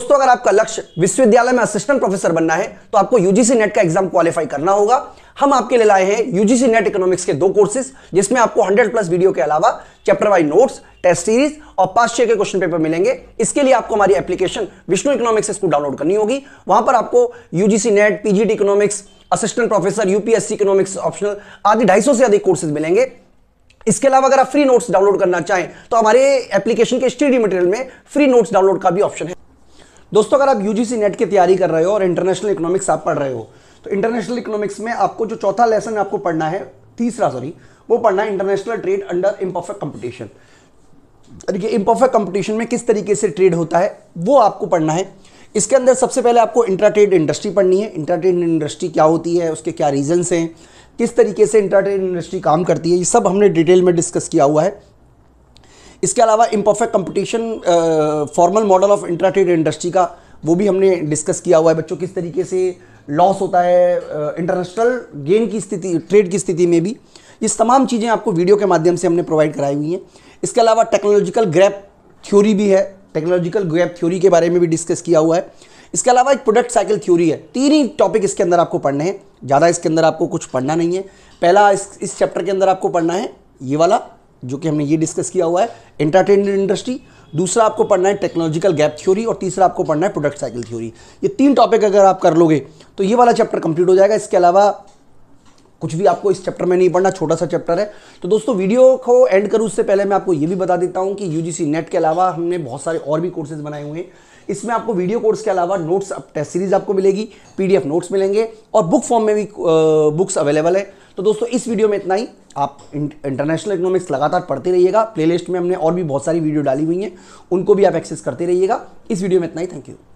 दोस्तों अगर आपका लक्ष्य विश्वविद्यालय में असिस्टेंट प्रोफेसर बनना है तो आपको यूजीसी नेट का एग्जाम क्वालिफाई करना होगा हम आपके लिए लाए हैं यूजीसी नेट इकोनॉमिक्स के दो कोर्सेज जिसमें आपको 100 प्लस वीडियो के अलावा chapter wise notes test series और पास छह के क्वेश्चन पेपर मिलेंगे इसके लिए आपको हमारी एप्लीकेशन विष्णु इकोनॉमिक्स इसको डाउनलोड करनी होगी वहां पर आपको UGC NET PG economics assistant professor UPSC economics optional आदि ढाई से अधिक कोर्सेज मिलेंगे इसके अलावा अगर आप फ्री नोट्स डाउनलोड करना चाहें तो हमारे एप्लीकेशन के स्टडी मटेरियल में फ्री नोट्स डाउनलोड का भी ऑप्शन है दोस्तों अगर आप यूजीसी नेट की तैयारी कर रहे हो और इंटरनेशनल इकोनॉमिक्स आप पढ़ रहे हो तो इंटरनेशनल इकोनॉमिक्स में आपको जो चौथा लेसन आपको पढ़ना है तीसरा सॉरी वो पढ़ना है international trade under imperfect competition देखिए इम्परफेक्ट कंपटीशन में किस तरीके से ट्रेड होता है वो आपको पढ़ना है इसके अंदर सबसे पहले आपको ट्रेड इंडस्ट्री पढ़नी है ट्रेड इंडस्ट्री क्या होती है उसके क्या रीजन्स हैं किस तरीके से ट्रेड इंडस्ट्री काम करती है ये सब हमने डिटेल में डिस्कस किया हुआ है इसके अलावा imperfect competition formal model of intra trade industry का वो भी हमने डिस्कस किया हुआ है बच्चों किस तरीके से लॉस होता है इंटरनेशनल uh, गेन की स्थिति ट्रेड की स्थिति में भी ये तमाम चीज़ें आपको वीडियो के माध्यम से हमने प्रोवाइड कराई हुई हैं इसके अलावा टेक्नोलॉजिकल ग्रैप थ्योरी भी है टेक्नोलॉजिकल ग्रैप थ्योरी के बारे में भी डिस्कस किया हुआ है इसके अलावा एक प्रोडक्ट साइकिल थ्योरी है तीन ही टॉपिक इसके अंदर आपको पढ़ने हैं ज़्यादा इसके अंदर आपको कुछ पढ़ना नहीं है पहला इस इस चैप्टर के अंदर आपको पढ़ना है ये वाला जो कि हमने ये डिस्कस किया हुआ है एंटरटेनमेंट इंडस्ट्री दूसरा आपको पढ़ना है टेक्नोलॉजिकल गैप थ्योरी और तीसरा आपको पढ़ना है प्रोडक्ट साइकिल थ्योरी ये तीन टॉपिक अगर आप कर लोगे तो ये वाला चैप्टर कंप्लीट हो जाएगा इसके अलावा कुछ भी आपको इस चैप्टर में नहीं पढ़ना छोटा सा चैप्टर है तो दोस्तों वीडियो को एंड करूँ उससे पहले मैं आपको ये भी बता देता हूँ कि यूजीसी नेट के अलावा हमने बहुत सारे और भी कोर्सेज बनाए हुए हैं इसमें आपको वीडियो कोर्स के अलावा नोट्स टेस्ट सीरीज आपको मिलेगी पीडीएफ नोट्स मिलेंगे और बुक फॉर्म में भी बुक्स अवेलेबल है तो दोस्तों इस वीडियो में इतना ही आप इंटरनेशनल इकोनॉमिक्स लगातार पढ़ते रहिएगा प्लेलिस्ट में हमने और भी बहुत सारी वीडियो डाली हुई हैं उनको भी आप एक्सेस करते रहिएगा इस वीडियो में इतना ही थैंक यू